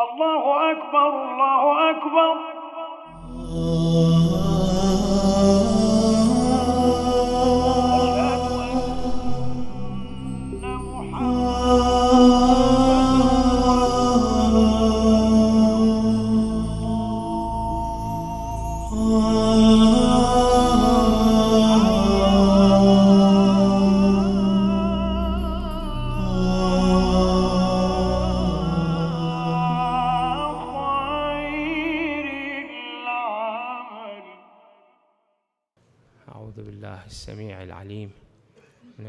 الله أكبر الله أكبر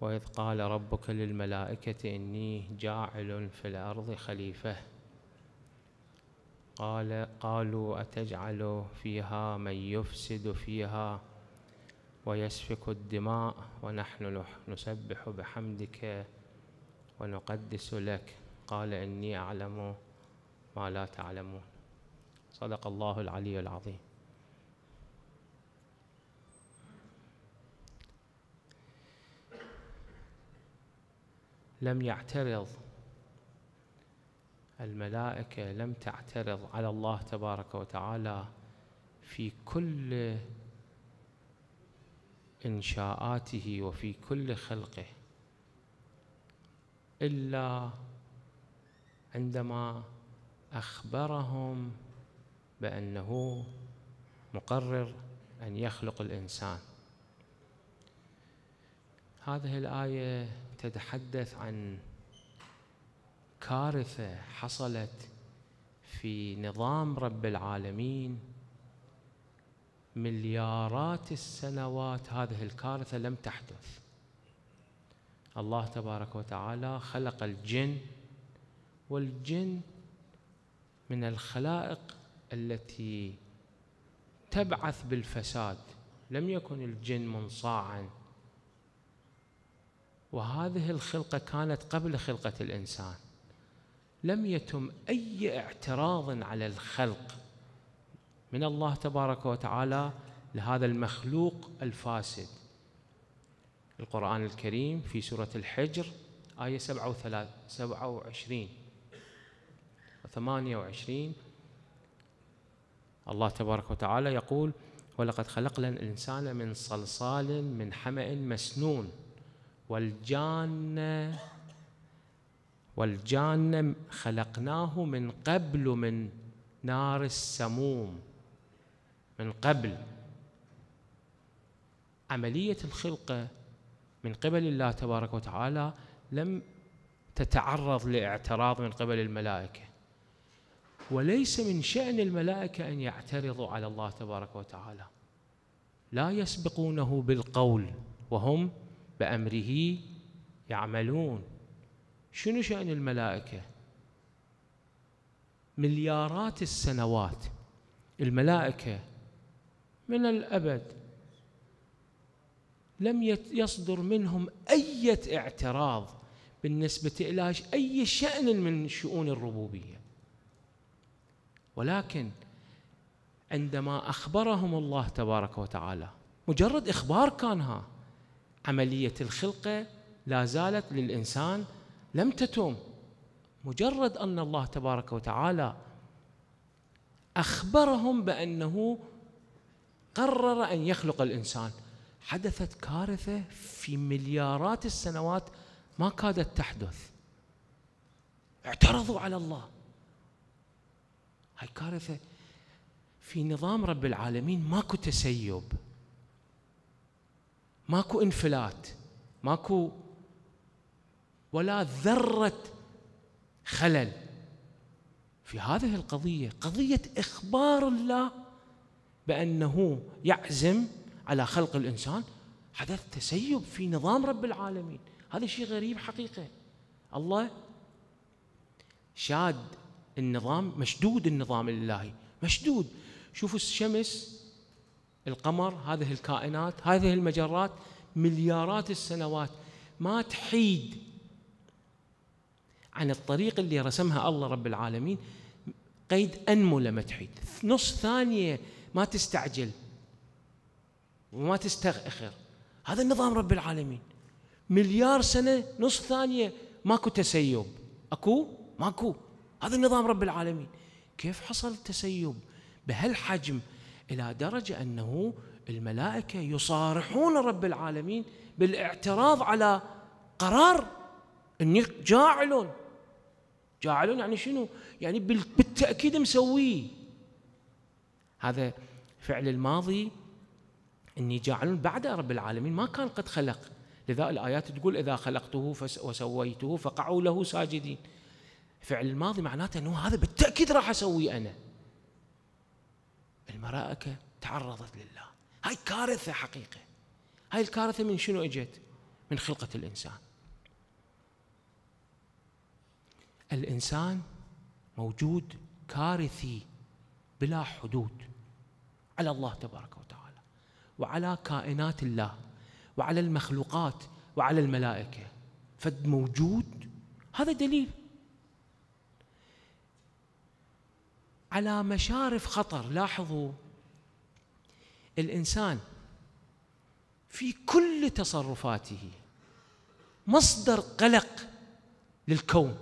وإذ قال ربك للملائكة إني جاعل في الأرض خليفة قال قالوا أتجعل فيها من يفسد فيها ويسفك الدماء ونحن نسبح بحمدك ونقدس لك قال إني أعلم ما لا تعلمون صدق الله العلي العظيم لم يعترض الملائكة لم تعترض على الله تبارك وتعالى في كل إنشاءاته وفي كل خلقه إلا عندما أخبرهم بأنه مقرر أن يخلق الإنسان هذه الآية تتحدث عن كارثه حصلت في نظام رب العالمين مليارات السنوات هذه الكارثه لم تحدث الله تبارك وتعالى خلق الجن والجن من الخلائق التي تبعث بالفساد لم يكن الجن منصاعا وهذه الخلقة كانت قبل خلقة الإنسان لم يتم أي اعتراض على الخلق من الله تبارك وتعالى لهذا المخلوق الفاسد القرآن الكريم في سورة الحجر آية 27 و 28 الله تبارك وتعالى يقول ولقد خلقنا الإنسان من صلصال من حمأ مسنون والجان والجان خلقناه من قبل من نار السموم من قبل عملية الخلقة من قبل الله تبارك وتعالى لم تتعرض لاعتراض من قبل الملائكة وليس من شأن الملائكة أن يعترضوا على الله تبارك وتعالى لا يسبقونه بالقول وهم بأمره يعملون شنو شأن الملائكة مليارات السنوات الملائكة من الأبد لم يصدر منهم أي اعتراض بالنسبة إلى أي شأن من شؤون الربوبية ولكن عندما أخبرهم الله تبارك وتعالى مجرد إخبار كان ها عملية الخلقة لا زالت للإنسان لم تتم مجرد أن الله تبارك وتعالى أخبرهم بأنه قرر أن يخلق الإنسان حدثت كارثة في مليارات السنوات ما كادت تحدث اعترضوا على الله هاي كارثة في نظام رب العالمين ماكو تسيب ماكو انفلات ماكو ولا ذره خلل في هذه القضيه قضيه اخبار الله بانه يعزم على خلق الانسان حدث تسيب في نظام رب العالمين هذا شيء غريب حقيقه الله شاد النظام مشدود النظام الالهي مشدود شوفوا الشمس القمر هذه الكائنات هذه المجرات مليارات السنوات ما تحيد عن الطريق اللي رسمها الله رب العالمين قيد أنملة ما تحيد نص ثانية ما تستعجل وما تستأخر هذا النظام رب العالمين مليار سنة نص ثانية ماكو تسيب أكو ماكو هذا النظام رب العالمين كيف حصل التسيب بهالحجم إلى درجة أنه الملائكة يصارحون رب العالمين بالاعتراض على قرار أني جاعل جاعل يعني شنو؟ يعني بالتأكيد مسويه هذا فعل الماضي اني جاعل بعد رب العالمين ما كان قد خلق لذا الايات تقول اذا خلقته وسويته فقعوا له ساجدين فعل الماضي معناته انه هذا بالتاكيد راح اسويه انا الملائكة تعرضت لله هاي كارثة حقيقة هاي الكارثة من شنو اجت من خلقة الإنسان الإنسان موجود كارثي بلا حدود على الله تبارك وتعالى وعلى كائنات الله وعلى المخلوقات وعلى الملائكة فد موجود هذا دليل على مشارف خطر لاحظوا الانسان في كل تصرفاته مصدر قلق للكون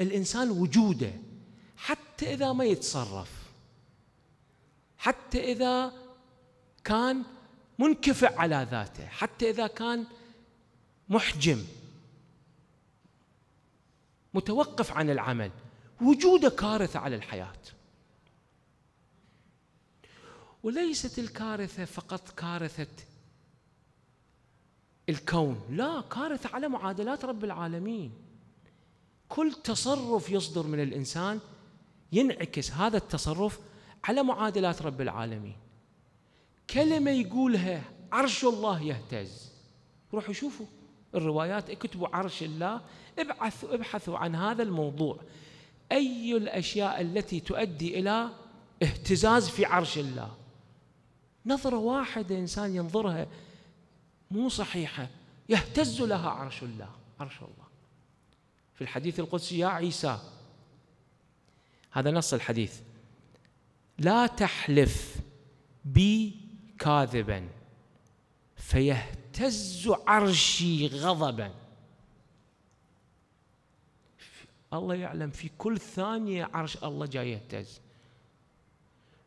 الانسان وجوده حتى اذا ما يتصرف حتى اذا كان منكفئ على ذاته حتى اذا كان محجم متوقف عن العمل وجوده كارثه على الحياه وليست الكارثه فقط كارثه الكون لا كارثه على معادلات رب العالمين كل تصرف يصدر من الانسان ينعكس هذا التصرف على معادلات رب العالمين كلمه يقولها عرش الله يهتز روحوا شوفوا الروايات اكتبوا عرش الله ابحثوا ابحثوا عن هذا الموضوع أي الأشياء التي تؤدي إلى اهتزاز في عرش الله نظرة واحدة إنسان ينظرها مو صحيحة يهتز لها عرش الله عرش الله في الحديث القدسي يا عيسى هذا نص الحديث لا تحلف بي كاذبا فيهتز عرشي غضبا الله يعلم في كل ثانية عرش الله جاي يهتز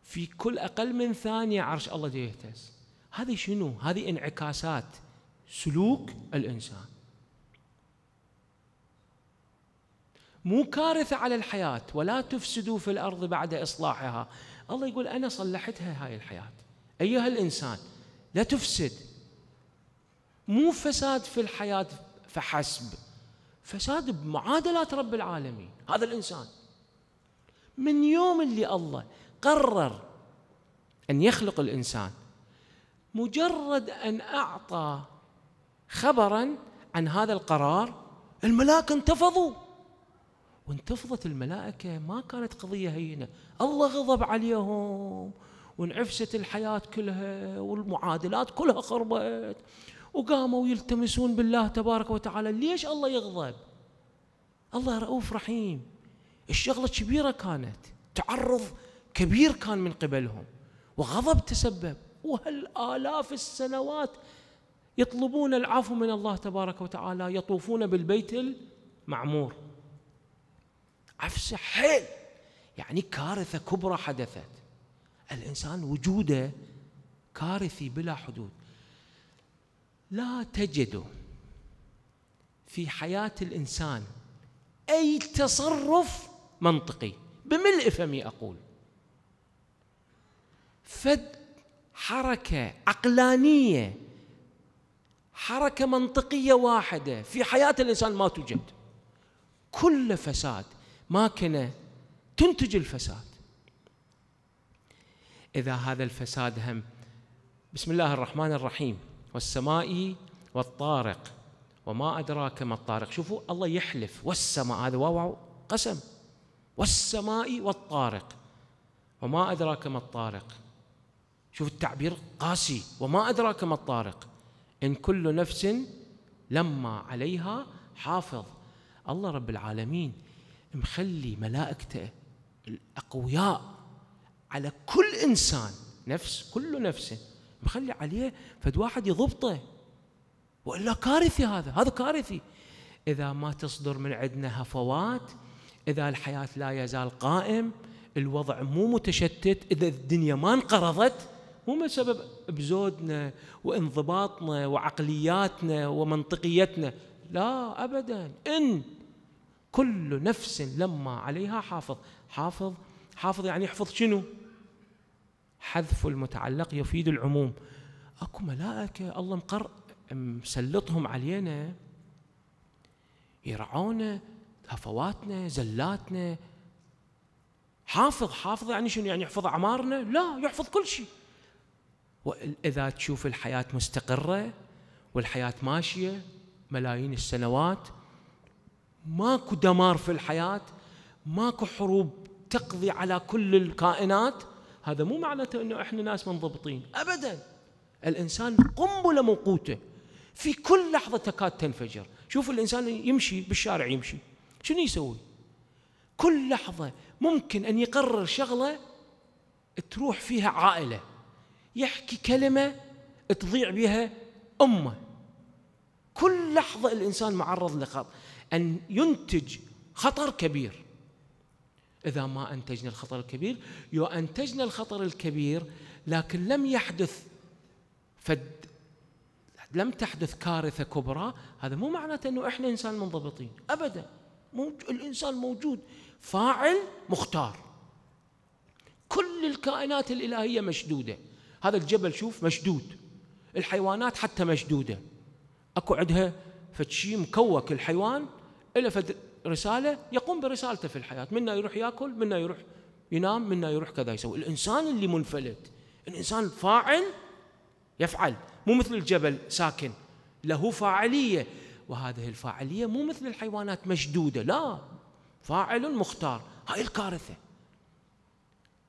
في كل أقل من ثانية عرش الله جاي يهتز هذه شنو؟ هذه انعكاسات سلوك الإنسان مو كارثة على الحياة ولا تفسدوا في الأرض بعد إصلاحها الله يقول أنا صلحتها هاي الحياة أيها الإنسان لا تفسد مو فساد في الحياة فحسب فساد بمعادلات رب العالمين هذا الإنسان من يوم اللي الله قرر أن يخلق الإنسان مجرد أن أعطى خبرا عن هذا القرار الملائكة انتفضوا وانتفضت الملائكة ما كانت قضية هينة الله غضب عليهم وانعفست الحياة كلها والمعادلات كلها خربت وقاموا يلتمسون بالله تبارك وتعالى ليش الله يغضب الله رؤوف رحيم الشغلة كبيرة كانت تعرض كبير كان من قبلهم وغضب تسبب وهل آلاف السنوات يطلبون العفو من الله تبارك وتعالى يطوفون بالبيت المعمور عفسة حيل يعني كارثة كبرى حدثت الإنسان وجوده كارثي بلا حدود لا تجد في حياة الإنسان أي تصرف منطقي بملء فمي أقول فد حركة عقلانية حركة منطقية واحدة في حياة الإنسان ما توجد كل فساد ماكنة تنتج الفساد إذا هذا الفساد هم بسم الله الرحمن الرحيم والسماء والطارق وما أدراك ما الطارق شوفوا الله يحلف والسماء هذا واو قسم والسماء والطارق وما أدراك ما الطارق شوف التعبير قاسي وما أدراك ما الطارق إن كل نفس لما عليها حافظ الله رب العالمين مخلي ملائكته الأقوياء على كل إنسان نفس كل نفس مخلي عليه فد واحد يضبطه والا كارثي هذا هذا كارثي اذا ما تصدر من عندنا هفوات اذا الحياه لا يزال قائم الوضع مو متشتت اذا الدنيا ما انقرضت مو من سبب بزودنا وانضباطنا وعقلياتنا ومنطقيتنا لا ابدا ان كل نفس لما عليها حافظ حافظ حافظ يعني يحفظ شنو حذف المتعلق يفيد العموم اكو ملائكه الله مقر مسلطهم علينا يرعونا هفواتنا زلاتنا حافظ حافظ يعني شنو يعني يحفظ اعمارنا لا يحفظ كل شيء واذا تشوف الحياه مستقره والحياه ماشيه ملايين السنوات ماكو دمار في الحياه ماكو حروب تقضي على كل الكائنات هذا مو معناته انه احنا ناس منضبطين ابدا الانسان قنبله موقوته في كل لحظه تكاد تنفجر شوف الانسان يمشي بالشارع يمشي شنو يسوي كل لحظه ممكن ان يقرر شغله تروح فيها عائله يحكي كلمه تضيع بها امه كل لحظه الانسان معرض لخطر ان ينتج خطر كبير إذا ما أنتجنا الخطر الكبير يو أنتجنا الخطر الكبير لكن لم يحدث فد لم تحدث كارثة كبرى هذا مو معناته أنه إحنا إنسان منضبطين أبدا الإنسان موجود فاعل مختار كل الكائنات الإلهية مشدودة هذا الجبل شوف مشدود الحيوانات حتى مشدودة أكو عندها فتشي مكوك الحيوان إلى فد رسالة يقوم برسالته في الحياة منا يروح يأكل منا يروح ينام منا يروح كذا يسوي الإنسان اللي منفلت الإنسان فاعل يفعل مو مثل الجبل ساكن له فاعلية وهذه الفاعلية مو مثل الحيوانات مشدودة لا فاعل مختار هاي الكارثة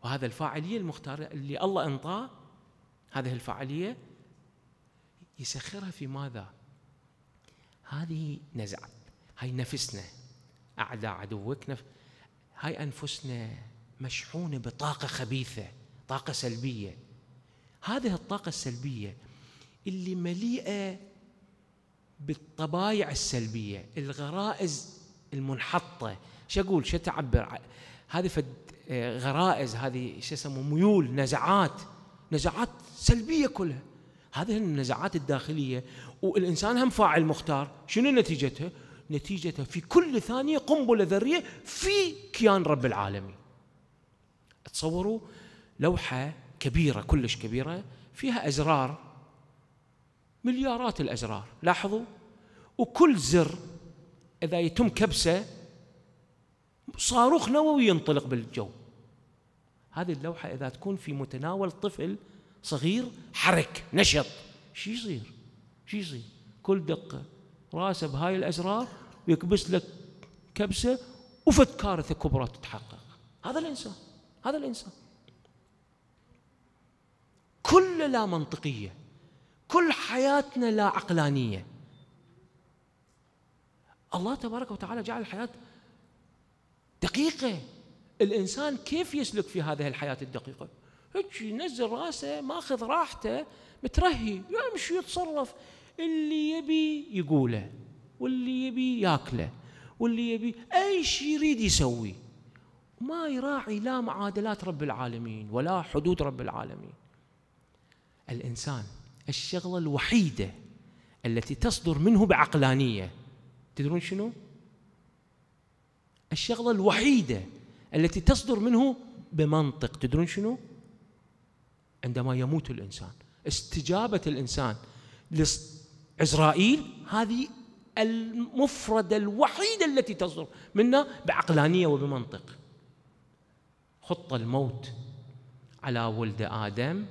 وهذا الفاعلية المختارة اللي الله انطاه هذه الفاعلية يسخرها في ماذا؟ هذه نزعه هاي نفسنا اعداء عدوك هاي أنفسنا مشحونة بطاقة خبيثة طاقة سلبية هذه الطاقة السلبية اللي مليئة بالطبايع السلبية الغرائز المنحطة شو أقول شو تعبر هذه فد آه، غرائز هذه شو يسموه ميول نزعات نزعات سلبية كلها هذه النزعات الداخلية والإنسان هم فاعل مختار شنو نتيجتها نتيجة في كل ثانية قنبلة ذرية في كيان رب العالمين تصوروا لوحة كبيرة كلش كبيرة فيها أزرار مليارات الأزرار لاحظوا وكل زر إذا يتم كبسه صاروخ نووي ينطلق بالجو هذه اللوحة إذا تكون في متناول طفل صغير حرك نشط شو يصير شو يصير كل دقة راسه بهاي الازرار ويكبس لك كبسه وفت كارثه كبرى تتحقق هذا الانسان هذا الانسان كل لا منطقيه كل حياتنا لا عقلانيه الله تبارك وتعالى جعل الحياه دقيقه الانسان كيف يسلك في هذه الحياه الدقيقه هيك ينزل راسه ماخذ راحته مترهي يمشي يتصرف اللي يبي يقوله واللي يبي ياكله واللي يبي اي شيء يريد يسوي ما يراعي لا معادلات رب العالمين ولا حدود رب العالمين الانسان الشغله الوحيده التي تصدر منه بعقلانيه تدرون شنو الشغله الوحيده التي تصدر منه بمنطق تدرون شنو عندما يموت الانسان استجابه الانسان عزرائيل هذه المفردة الوحيدة التي تصدر منا بعقلانية وبمنطق خط الموت على ولد آدم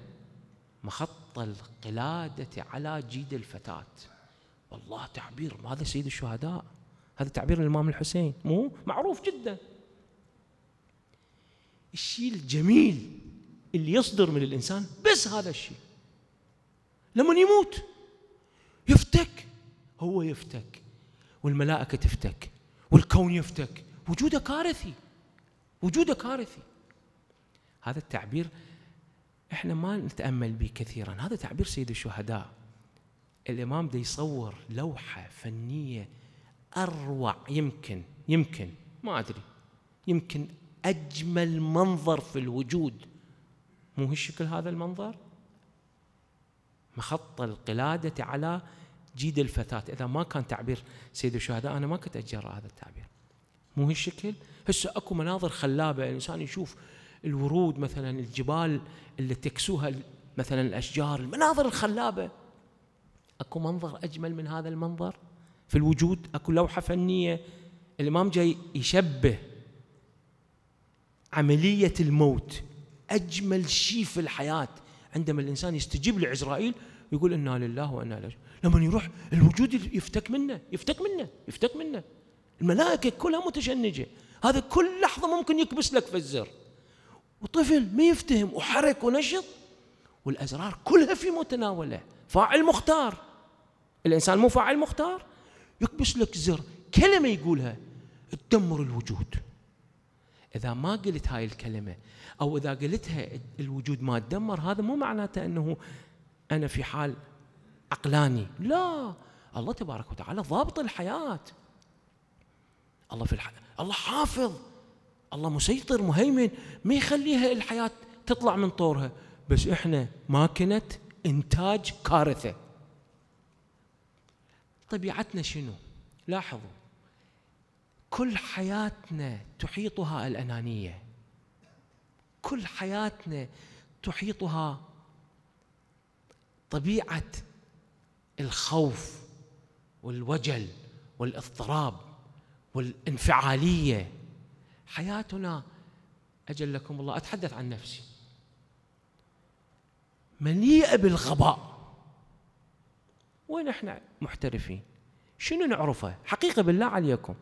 مخط القلادة على جيد الفتاة والله تعبير ماذا سيد الشهداء هذا تعبير الإمام الحسين مو معروف جدا الشيء الجميل اللي يصدر من الإنسان بس هذا الشيء لما يموت يفتك هو يفتك والملائكة تفتك والكون يفتك وجوده كارثي وجوده كارثي هذا التعبير احنا ما نتامل به كثيرا هذا تعبير سيد الشهداء الامام ده يصور لوحه فنيه اروع يمكن يمكن ما ادري يمكن اجمل منظر في الوجود مو هالشكل هذا المنظر مخط القلادة على جيد الفتاة إذا ما كان تعبير سيد الشهداء أنا ما كنت أجرى هذا التعبير مو هالشكل هسه أكو مناظر خلابة الإنسان يشوف الورود مثلا الجبال اللي تكسوها مثلا الأشجار المناظر الخلابة أكو منظر أجمل من هذا المنظر في الوجود أكو لوحة فنية الإمام جاي يشبه عملية الموت أجمل شيء في الحياة عندما الانسان يستجيب لعزرائيل يقول انا لله وانا اليه لما يروح الوجود يفتك منه يفتك منه يفتك منه الملائكه كلها متشنجه هذا كل لحظه ممكن يكبس لك في الزر وطفل ما يفتهم وحرك ونشط والازرار كلها في متناوله فاعل مختار الانسان مو فاعل مختار يكبس لك زر كلمه يقولها تدمر الوجود إذا ما قلت هاي الكلمة أو إذا قلتها الوجود ما تدمر هذا مو معناته أنه أنا في حال عقلاني لا الله تبارك وتعالى ضابط الحياة الله في الح... الله حافظ الله مسيطر مهيمن ما يخليها الحياة تطلع من طورها بس إحنا ماكنة إنتاج كارثة طبيعتنا شنو لاحظوا كل حياتنا تحيطها الانانيه كل حياتنا تحيطها طبيعه الخوف والوجل والاضطراب والانفعاليه حياتنا اجلكم الله اتحدث عن نفسي مليئه بالغباء وين احنا محترفين شنو نعرفه حقيقه بالله عليكم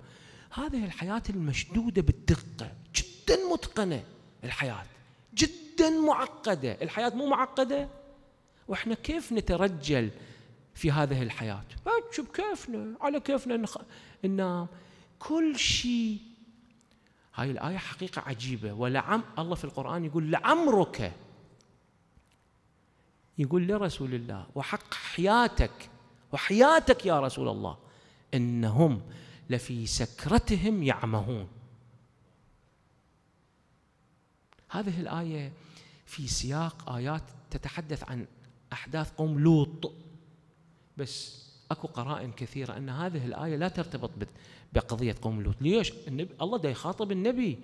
هذه الحياة المشدودة بالدقة جدا متقنة الحياة جدا معقدة الحياة مو معقدة وإحنا كيف نترجل في هذه الحياة بكيفنا على كيفنا نخ... ننام كل شيء هاي الآية حقيقة عجيبة ولعم الله في القرآن يقول لعمرك يقول لرسول الله وحق حياتك وحياتك يا رسول الله إنهم لفي سكرتهم يعمهون هذه الآية في سياق آيات تتحدث عن أحداث قوم لوط بس اكو قرائن كثيره ان هذه الايه لا ترتبط بقضيه قوم لوط، ليش؟ النبي الله دا يخاطب النبي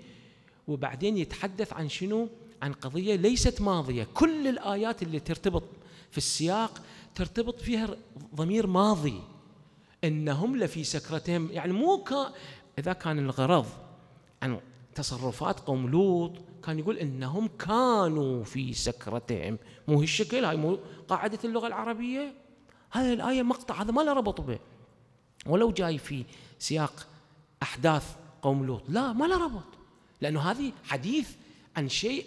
وبعدين يتحدث عن شنو؟ عن قضيه ليست ماضيه، كل الايات اللي ترتبط في السياق ترتبط فيها ضمير ماضي. إنهم لفي سكرتهم يعني مو ك... إذا كان الغرض عن تصرفات قوم لوط كان يقول إنهم كانوا في سكرتهم مو هالشكل هاي مو قاعدة اللغة العربية هذه الآية مقطع هذا ما له ربط به ولو جاي في سياق أحداث قوم لوط لا ما له ربط لأنه هذه حديث عن شيء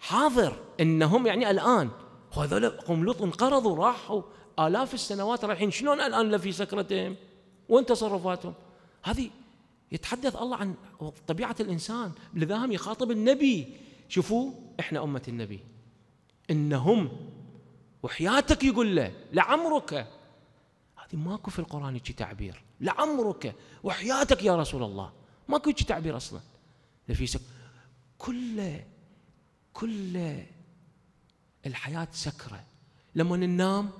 حاضر إنهم يعني الآن وهذول قوم لوط انقرضوا راحوا آلاف السنوات رايحين شلون الآن لا في سكرتهم وين تصرفاتهم هذه يتحدث الله عن طبيعة الإنسان لذا هم يخاطب النبي شوفوا إحنا أمة النبي إنهم وحياتك يقول له لعمرك هذه ماكو في القرآن هيك تعبير لعمرك وحياتك يا رسول الله ماكو هيك تعبير أصلا لفي في سك... كل كل الحياة سكرة لما ننام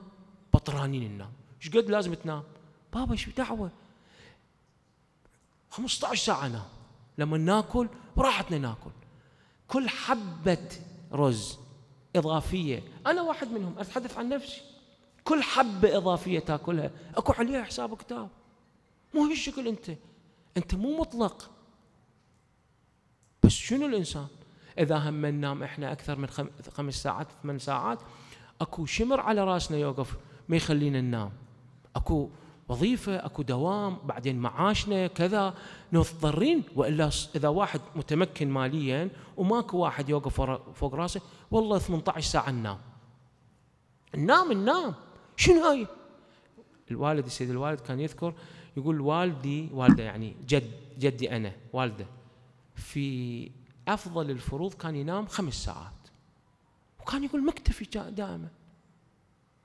بطرانين ننام ايش قد لازم تنام بابا ايش دعوه 15 ساعه نام لما ناكل براحتنا ناكل كل حبه رز اضافيه انا واحد منهم اتحدث عن نفسي كل حبه اضافيه تاكلها اكو عليها حساب كتاب مو هالشكل انت انت مو مطلق بس شنو الانسان اذا هم ننام احنا اكثر من خمس ساعات ثمان ساعات اكو شمر على راسنا يوقف ما يخلينا ننام اكو وظيفة أكو دوام بعدين معاشنا كذا مضطرين وإلا إذا واحد متمكن ماليا وماكو واحد يوقف فوق راسه والله 18 ساعة ننام ننام ننام شنو هاي الوالد السيد الوالد كان يذكر يقول والدي والده يعني جد جدي أنا والده في أفضل الفروض كان ينام خمس ساعات وكان يقول مكتفي دائما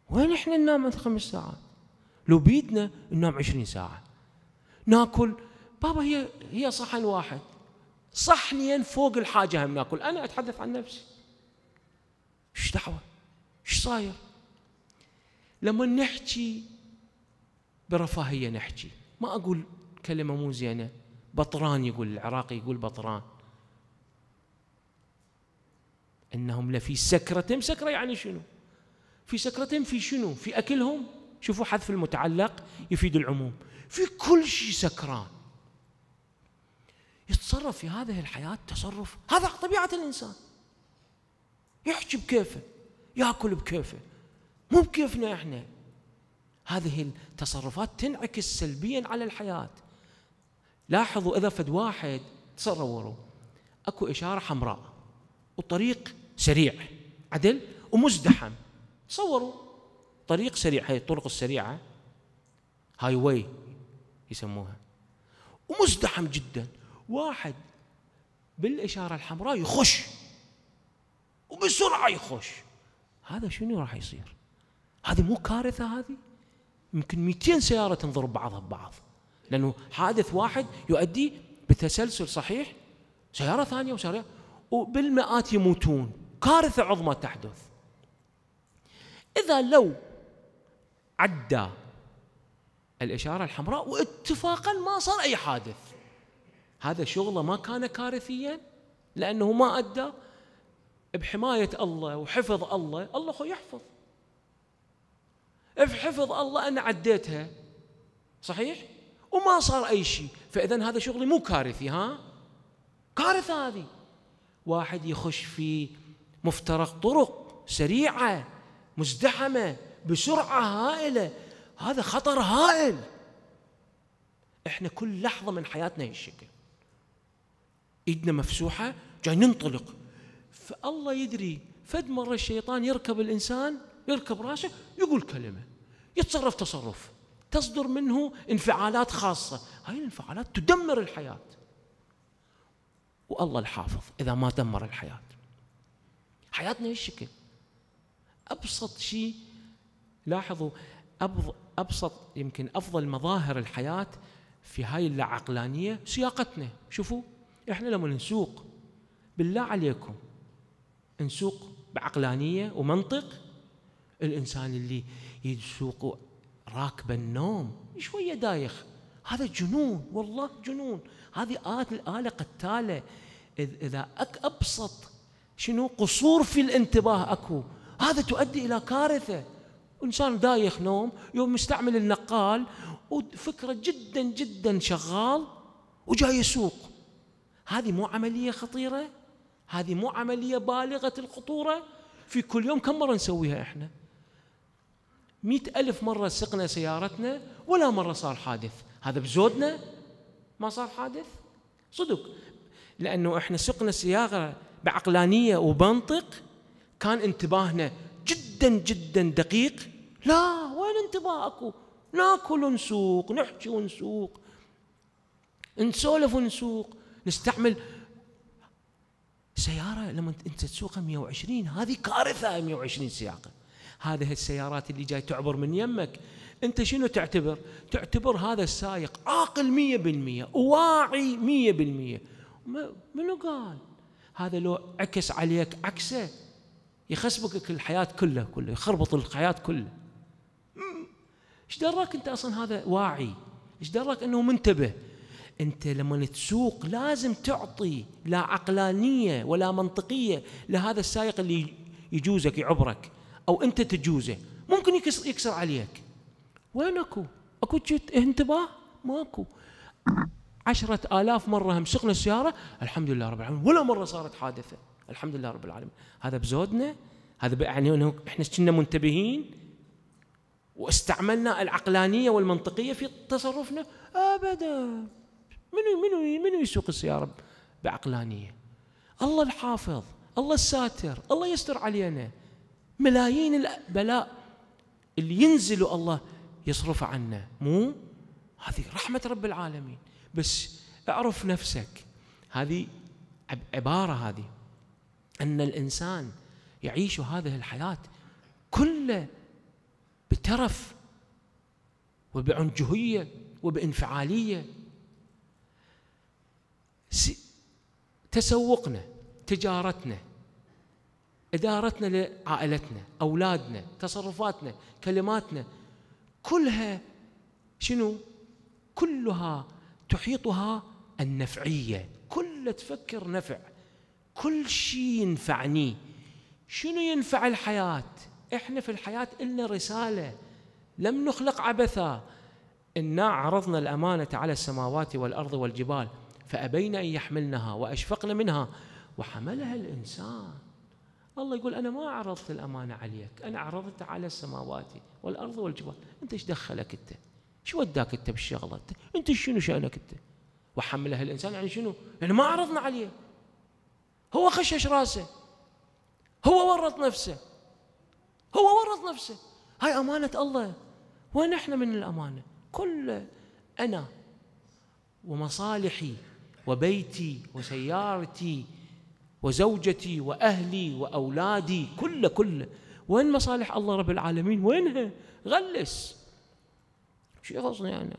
وين احنا ننام خمس ساعات لو بيدنا ننام عشرين ساعة ناكل بابا هي هي صحن واحد صحنين فوق الحاجة هم ناكل أنا أتحدث عن نفسي ايش دعوة ايش صاير لما نحكي برفاهية نحكي ما أقول كلمة مو زينة بطران يقول العراقي يقول بطران انهم لفي سكرة سكرة يعني شنو؟ في سكرتهم في شنو في أكلهم شوفوا حذف المتعلق يفيد العموم في كل شيء سكران يتصرف في هذه الحياة تصرف هذا طبيعة الإنسان يحجب بكيفه ياكل بكيفه مو بكيفنا احنا هذه التصرفات تنعكس سلبيا على الحياة لاحظوا إذا فد واحد تصوروا أكو إشارة حمراء وطريق سريع عدل ومزدحم صوروا طريق سريع هاي الطرق السريعة هاي واي يسموها ومزدحم جدا واحد بالإشارة الحمراء يخش وبسرعة يخش هذا شنو راح يصير هذه مو كارثة هذه يمكن 200 سيارة تنضرب بعضها ببعض لأنه حادث واحد يؤدي بتسلسل صحيح سيارة ثانية وسيارة وبالمئات يموتون كارثة عظمى تحدث إذا لو عدى الإشارة الحمراء واتفاقا ما صار أي حادث هذا شغله ما كان كارثيا لأنه ما أدى بحماية الله وحفظ الله الله هو يحفظ بحفظ الله أنا عديتها صحيح وما صار أي شيء فإذا هذا شغلي مو كارثي ها كارثة هذه واحد يخش في مفترق طرق سريعة مزدحمة بسرعة هائلة هذا خطر هائل احنا كل لحظة من حياتنا هالشكل ايدنا مفسوحة جاي ننطلق فالله يدري فد مرة الشيطان يركب الإنسان يركب راسه يقول كلمة يتصرف تصرف تصدر منه انفعالات خاصة هاي الانفعالات تدمر الحياة والله الحافظ إذا ما دمر الحياة حياتنا هالشكل أبسط شيء لاحظوا أبسط يمكن أفضل مظاهر الحياة في هاي اللاعقلانية سياقتنا شوفوا إحنا لما نسوق بالله عليكم نسوق بعقلانية ومنطق الإنسان اللي يسوق راكب النوم شوية دايخ هذا جنون والله جنون هذه آلة قتالة إذا أبسط شنو قصور في الانتباه أكو هذا تؤدي إلى كارثة إنسان دايخ نوم يوم مستعمل النقال وفكرة جدا جدا شغال وجاي يسوق هذه مو عملية خطيرة هذه مو عملية بالغة الخطورة في كل يوم كم مرة نسويها إحنا مئة ألف مرة سقنا سيارتنا ولا مرة صار حادث هذا بزودنا ما صار حادث صدق لأنه إحنا سقنا سيارة بعقلانية وبنطق كان انتباهنا جدا جدا دقيق لا وين انتباهكو ناكل ونسوق نحكي ونسوق نسولف ونسوق نستعمل سيارة لما انت تسوقها 120 هذه كارثة 120 سياقة هذه السيارات اللي جاي تعبر من يمك انت شنو تعتبر تعتبر هذا السائق عاقل 100% واعي 100% منو قال هذا لو عكس عليك عكسه يخسبك الحياة كلها كلها يخربط الحياة كلها ايش دراك انت اصلا هذا واعي ايش دراك انه منتبه انت لما تسوق لازم تعطي لا عقلانيه ولا منطقيه لهذا السائق اللي يجوزك يعبرك او انت تجوزه ممكن يكسر, يكسر عليك وين اكو اكو انتباه ماكو عشرة آلاف مرة هم سقنا السيارة الحمد لله رب العالمين ولا مرة صارت حادثة الحمد لله رب العالمين هذا بزودنا هذا يعني انه احنا كنا منتبهين واستعملنا العقلانيه والمنطقيه في تصرفنا ابدا منو منو منو يسوق السياره بعقلانيه الله الحافظ الله الساتر الله يستر علينا ملايين البلاء اللي ينزلوا الله يصرفه عنا مو هذه رحمة رب العالمين بس اعرف نفسك هذه عبارة هذه أن الإنسان يعيش هذه الحياة كله بترف وبعنجهية وبانفعالية تسوقنا تجارتنا إدارتنا لعائلتنا أولادنا تصرفاتنا كلماتنا كلها شنو كلها تحيطها النفعية كل تفكر نفع كل شيء ينفعني شنو ينفع الحياة احنا في الحياة إلنا رسالة لم نخلق عبثا إنا عرضنا الأمانة على السماوات والأرض والجبال فأبين أن يحملنها وأشفقن منها وحملها الإنسان الله يقول أنا ما عرضت الأمانة عليك أنا عرضت على السماوات والأرض والجبال أنت إيش دخلك أنت شو وداك أنت بالشغلة أنت شنو شأنك أنت وحملها الإنسان يعني شنو يعني ما عرضنا عليه هو خشش راسه هو ورط نفسه هو ورط نفسه هاي أمانة الله وين احنا من الأمانة كل أنا ومصالحي وبيتي وسيارتي وزوجتي وأهلي وأولادي كله كله وين مصالح الله رب العالمين وينها غلس شو يخصني أنا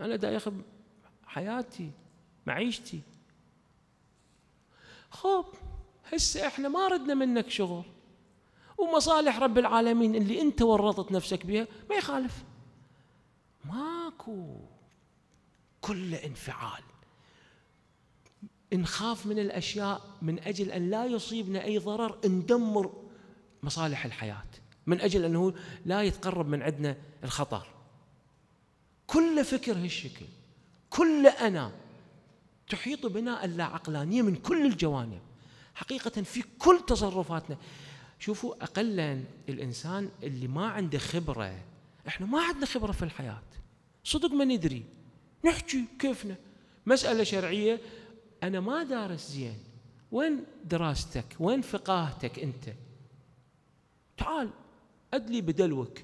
أنا دا ياخذ حياتي معيشتي خب هسه احنا ما ردنا منك شغل ومصالح رب العالمين اللي انت ورطت نفسك بها ما يخالف ماكو كل انفعال نخاف من الاشياء من اجل ان لا يصيبنا اي ضرر ندمر مصالح الحياه من اجل انه لا يتقرب من عندنا الخطر كل فكر هالشكل كل انا تحيط بنا اللاعقلانية من كل الجوانب حقيقة في كل تصرفاتنا شوفوا أقلا الإنسان اللي ما عنده خبرة إحنا ما عندنا خبرة في الحياة صدق ما ندري نحكي كيفنا مسألة شرعية أنا ما دارس زين وين دراستك وين فقاهتك أنت تعال أدلي بدلوك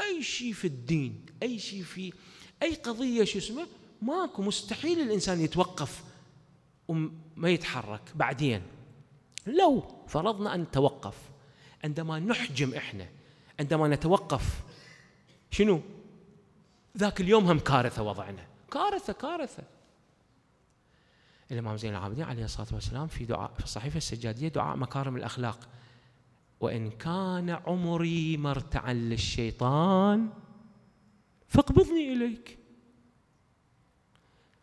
أي شيء في الدين أي شيء في أي قضية شو اسمه ماكو مستحيل الإنسان يتوقف وما يتحرك بعدين لو فرضنا أن نتوقف عندما نحجم إحنا عندما نتوقف شنو ذاك اليوم هم كارثة وضعنا كارثة كارثة الإمام زين العابدين عليه الصلاة والسلام في دعاء في الصحيفة السجادية دعاء مكارم الأخلاق وإن كان عمري مرتعا للشيطان فاقبضني إليك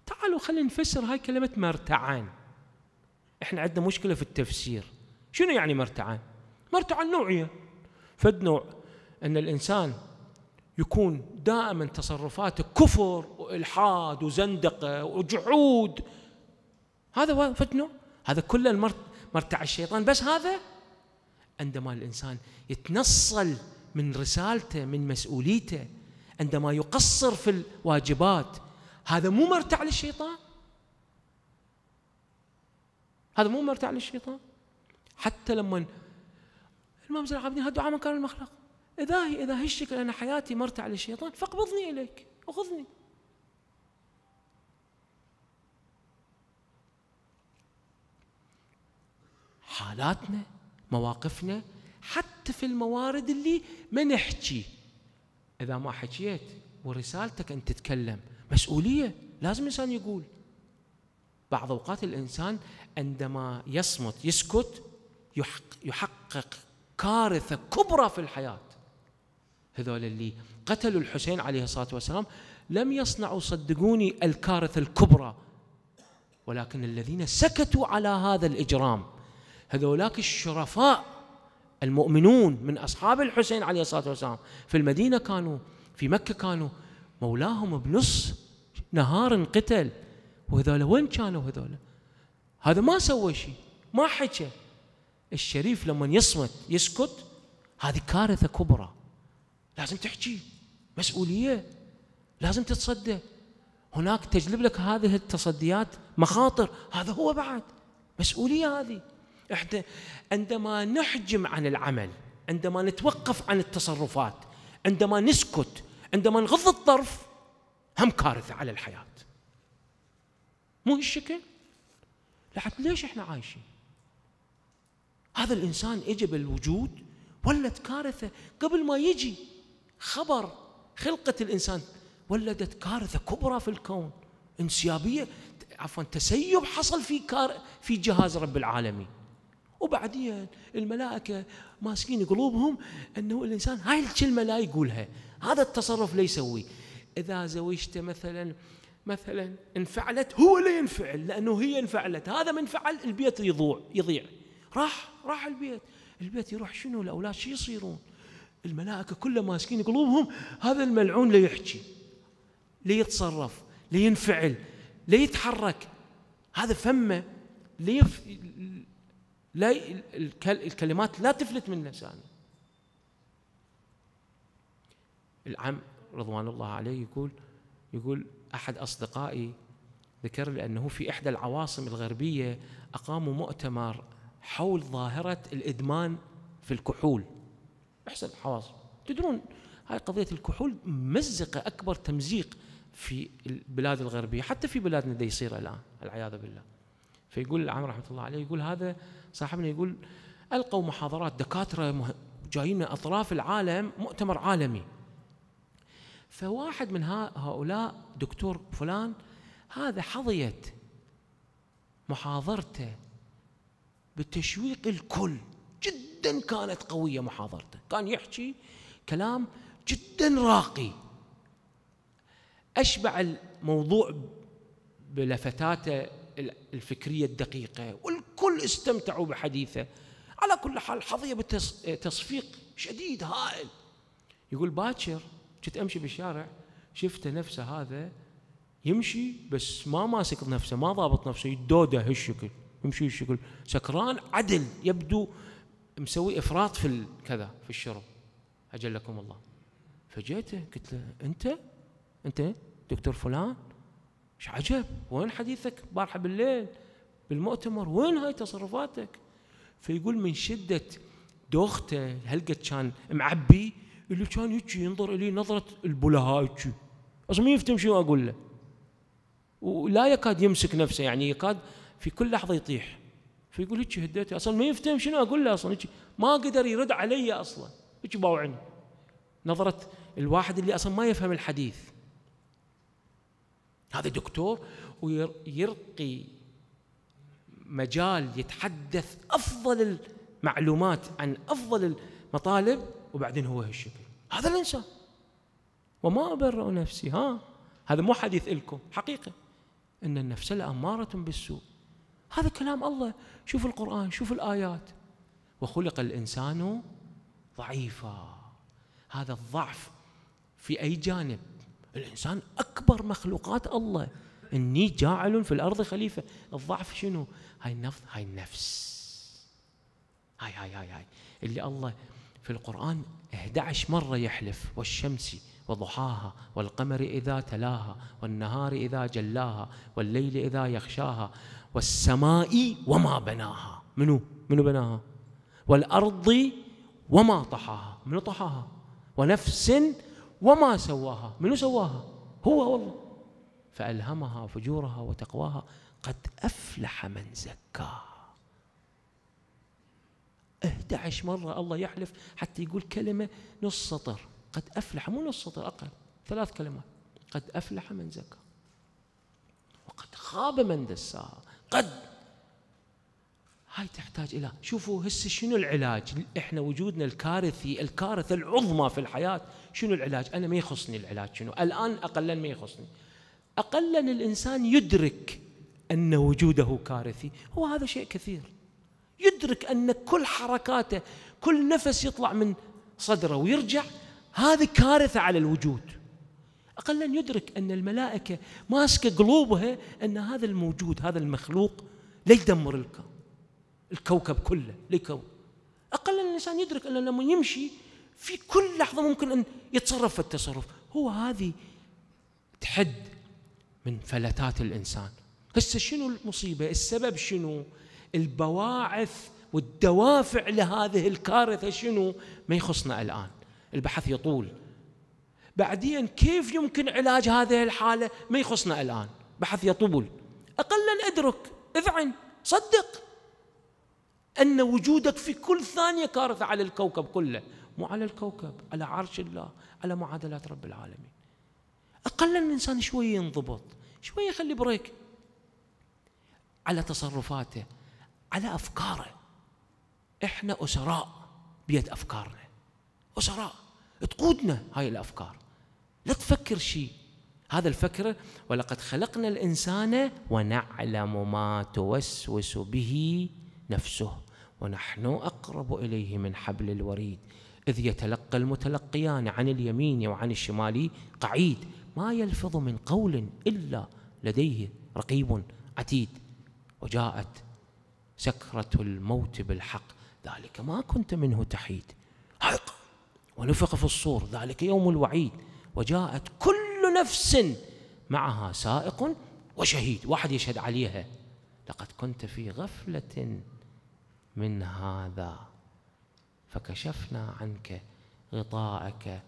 تعالوا خلينا نفسر هاي كلمة مرتعان احنا عندنا مشكلة في التفسير شنو يعني مرتعان؟ مرتعان نوعية فد نوع أن الإنسان يكون دائما تصرفاته كفر وإلحاد وزندقة وجحود هذا فد نوع هذا كله المرت... مرتع الشيطان بس هذا عندما الإنسان يتنصل من رسالته من مسؤوليته عندما يقصر في الواجبات هذا مو مرتع للشيطان هذا مو مرتع للشيطان حتى لما الإمام زين العابدين هذا دعاء من كان المخلق إذا إذا هالشكل أنا حياتي مرتع للشيطان فاقبضني إليك أخذني حالاتنا مواقفنا حتى في الموارد اللي ما نحكي إذا ما حكيت ورسالتك أن تتكلم مسؤولية لازم الإنسان يقول بعض أوقات الإنسان عندما يصمت يسكت يحقق كارثة كبرى في الحياة هذول اللي قتلوا الحسين عليه الصلاة والسلام لم يصنعوا صدقوني الكارثة الكبرى ولكن الذين سكتوا على هذا الإجرام هذولاك الشرفاء المؤمنون من أصحاب الحسين عليه الصلاة والسلام في المدينة كانوا في مكة كانوا مولاهم بنص نهار انقتل وهذول وين كانوا هذول هذا ما سوى شيء ما حكى الشريف لما يصمت يسكت هذه كارثة كبرى لازم تحكي مسؤولية لازم تتصدى هناك تجلب لك هذه التصديات مخاطر هذا هو بعد مسؤولية هذه احنا عندما نحجم عن العمل عندما نتوقف عن التصرفات عندما نسكت عندما نغض الطرف هم كارثة على الحياة مو هالشكل لحد ليش احنا عايشين هذا الإنسان إجى بالوجود ولد كارثة قبل ما يجي خبر خلقة الإنسان ولدت كارثة كبرى في الكون انسيابية عفوا تسيب حصل في كار في جهاز رب العالمين وبعدين الملائكة ماسكين قلوبهم أنه الإنسان هاي الكلمة لا يقولها هذا التصرف لا يسوي إذا زوجته مثلا مثلا انفعلت هو لا ينفعل لأنه هي انفعلت هذا من فعل البيت يضوع يضيع راح راح البيت البيت يروح شنو الأولاد شو يصيرون الملائكة كلها ماسكين قلوبهم هذا الملعون لا يحكي لا يتصرف لا ينفعل لا يتحرك هذا فمه ليف... لا الكلمات لا تفلت من لسانه العم رضوان الله عليه يقول يقول احد اصدقائي ذكر لي انه في احدى العواصم الغربيه اقاموا مؤتمر حول ظاهره الادمان في الكحول احسن العواصم تدرون هاي قضيه الكحول مزقه اكبر تمزيق في البلاد الغربيه حتى في بلادنا دي يصير الان العياذ بالله فيقول العم رحمه الله عليه يقول هذا صاحبنا يقول القوا محاضرات دكاتره جايين من اطراف العالم مؤتمر عالمي فواحد من هؤلاء دكتور فلان هذا حظيت محاضرته بالتشويق الكل جدا كانت قوية محاضرته كان يحكي كلام جدا راقي أشبع الموضوع بلفتاته الفكرية الدقيقة والكل استمتعوا بحديثه على كل حال حظي بتصفيق شديد هائل يقول باكر كنت امشي بالشارع شفته نفسه هذا يمشي بس ما ماسك نفسه ما ضابط نفسه يدوده هالشكل يمشي هالشكل سكران عدل يبدو مسوي افراط في كذا في الشرب اجلكم الله فجيته قلت له انت انت دكتور فلان ايش عجب وين حديثك بارحه بالليل بالمؤتمر وين هاي تصرفاتك فيقول من شده دوخته هلقت كان معبي اللي كان هيك ينظر الي نظره البلهاء هيك اصلا يفتهم شنو اقول له ولا يكاد يمسك نفسه يعني يكاد في كل لحظه يطيح فيقول هيك هديته اصلا ما يفتهم شنو اقول له اصلا هيك ما قدر يرد علي اصلا هيك باوعني نظره الواحد اللي اصلا ما يفهم الحديث هذا دكتور ويرقي مجال يتحدث افضل المعلومات عن افضل المطالب وبعدين هو هالشكل هذا الانسان وما ابرئ نفسي ها هذا مو حديث لكم حقيقه ان النفس لاماره بالسوء هذا كلام الله شوف القران شوف الايات وخلق الانسان ضعيفا هذا الضعف في اي جانب الانسان اكبر مخلوقات الله اني جاعل في الارض خليفه الضعف شنو هاي النفس هاي النفس هاي هاي هاي هاي اللي الله في القرآن 11 مرة يحلف والشمس وضحاها والقمر إذا تلاها والنهار إذا جلاها والليل إذا يخشاها والسماء وما بناها منو منو بناها والأرض وما طحاها منو طحاها ونفس وما سواها منو سواها هو والله فألهمها فجورها وتقواها قد أفلح من زكاها 11 مرة الله يحلف حتى يقول كلمة نص سطر قد أفلح مو نص سطر أقل ثلاث كلمات قد أفلح من زكى وقد خاب من دساها قد هاي تحتاج إلى شوفوا هسه شنو العلاج إحنا وجودنا الكارثي الكارثة العظمى في الحياة شنو العلاج أنا ما يخصني العلاج شنو الآن أقلا ما يخصني أقلا الإنسان يدرك أن وجوده كارثي هو هذا شيء كثير يدرك أن كل حركاته كل نفس يطلع من صدره ويرجع هذه كارثة على الوجود أقلا يدرك أن الملائكة ماسكة قلوبها أن هذا الموجود هذا المخلوق لا يدمر الكون الكوكب كله أقل أن الإنسان يدرك أنه لما يمشي في كل لحظة ممكن أن يتصرف في التصرف هو هذه تحد من فلتات الإنسان هسه شنو المصيبة السبب شنو البواعث والدوافع لهذه الكارثة شنو ما يخصنا الآن البحث يطول بعدين كيف يمكن علاج هذه الحالة ما يخصنا الآن بحث يطول أقلا أدرك اذعن صدق أن وجودك في كل ثانية كارثة على الكوكب كله مو على الكوكب على عرش الله على معادلات رب العالمين أقلا الإنسان شوي ينضبط شوي يخلي بريك على تصرفاته على أفكاره إحنا أسراء بيد أفكارنا أسراء تقودنا هاي الأفكار لا تفكر شيء هذا الفكر ولقد خلقنا الإنسان ونعلم ما توسوس به نفسه ونحن أقرب إليه من حبل الوريد إذ يتلقى المتلقيان عن اليمين وعن الشمال قعيد ما يلفظ من قول إلا لديه رقيب عتيد وجاءت سكرة الموت بالحق ذلك ما كنت منه تحيد حق ونفخ في الصور ذلك يوم الوعيد وجاءت كل نفس معها سائق وشهيد واحد يشهد عليها لقد كنت في غفلة من هذا فكشفنا عنك غطاءك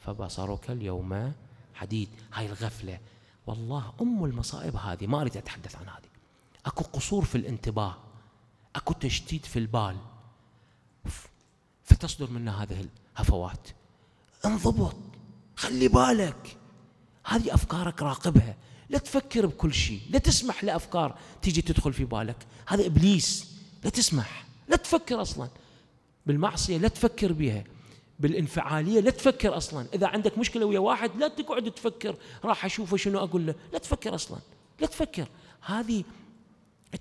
فبصرك اليوم حديد هاي الغفلة والله أم المصائب هذه ما أريد أتحدث عن هذه أكو قصور في الانتباه اكو تشتيت في البال فتصدر منا هذه الهفوات انضبط خلي بالك هذه افكارك راقبها لا تفكر بكل شيء لا تسمح لافكار تيجي تدخل في بالك هذا ابليس لا تسمح لا تفكر اصلا بالمعصيه لا تفكر بها بالانفعاليه لا تفكر اصلا اذا عندك مشكله ويا واحد لا تقعد تفكر راح اشوفه شنو اقول له لا تفكر اصلا لا تفكر هذه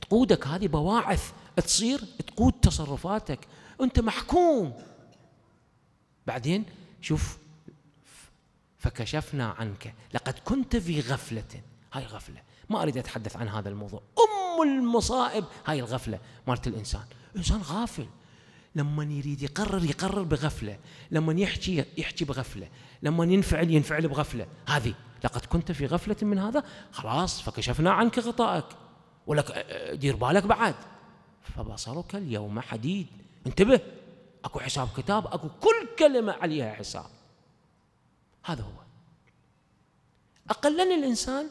تقودك هذه بواعث تصير تقود تصرفاتك انت محكوم بعدين شوف فكشفنا عنك لقد كنت في غفلة هاي غفلة ما أريد أتحدث عن هذا الموضوع أم المصائب هاي الغفلة مالت الإنسان الإنسان غافل لما يريد يقرر يقرر بغفلة لما يحكي يحكي بغفلة لما ينفعل ينفعل بغفلة هذه لقد كنت في غفلة من هذا خلاص فكشفنا عنك غطائك ولك دير بالك بعد فبصرك اليوم حديد انتبه اكو حساب كتاب اكو كل كلمه عليها حساب هذا هو اقلنا الانسان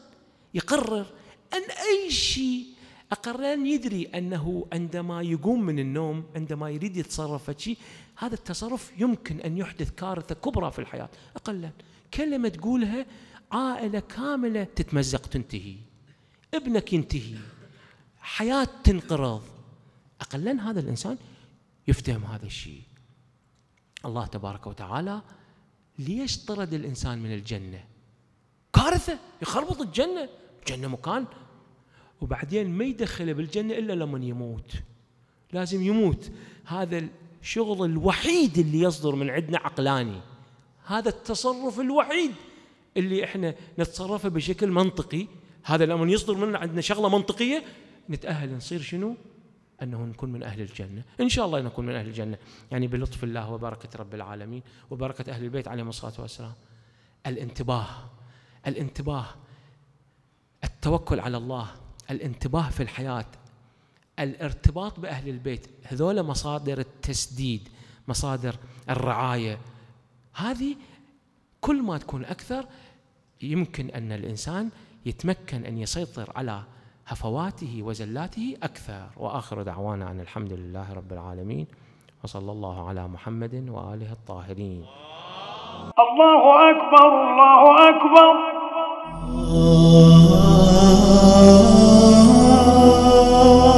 يقرر ان اي شيء اقلنا يدري انه عندما يقوم من النوم عندما يريد يتصرف شيء هذا التصرف يمكن ان يحدث كارثه كبرى في الحياه اقلنا كلمه تقولها عائله كامله تتمزق تنتهي ابنك ينتهي حياه تنقرض أقلا هذا الإنسان يفتهم هذا الشيء الله تبارك وتعالى ليش طرد الإنسان من الجنة كارثة يخربط الجنة الجنة مكان وبعدين ما يدخله بالجنة إلا لما يموت لازم يموت هذا الشغل الوحيد اللي يصدر من عندنا عقلاني هذا التصرف الوحيد اللي احنا نتصرفه بشكل منطقي هذا لما يصدر من عندنا شغله منطقيه نتاهل نصير شنو؟ أنه نكون من أهل الجنة إن شاء الله نكون من أهل الجنة يعني بلطف الله وبركة رب العالمين وبركة أهل البيت عليهم الصلاة والسلام الانتباه الانتباه التوكل على الله الانتباه في الحياة الارتباط بأهل البيت هذول مصادر التسديد مصادر الرعاية هذه كل ما تكون أكثر يمكن أن الإنسان يتمكن أن يسيطر على هفواته وزلاته اكثر واخر دعوانا ان الحمد لله رب العالمين وصلى الله على محمد واله الطاهرين. الله اكبر الله اكبر. الله أكبر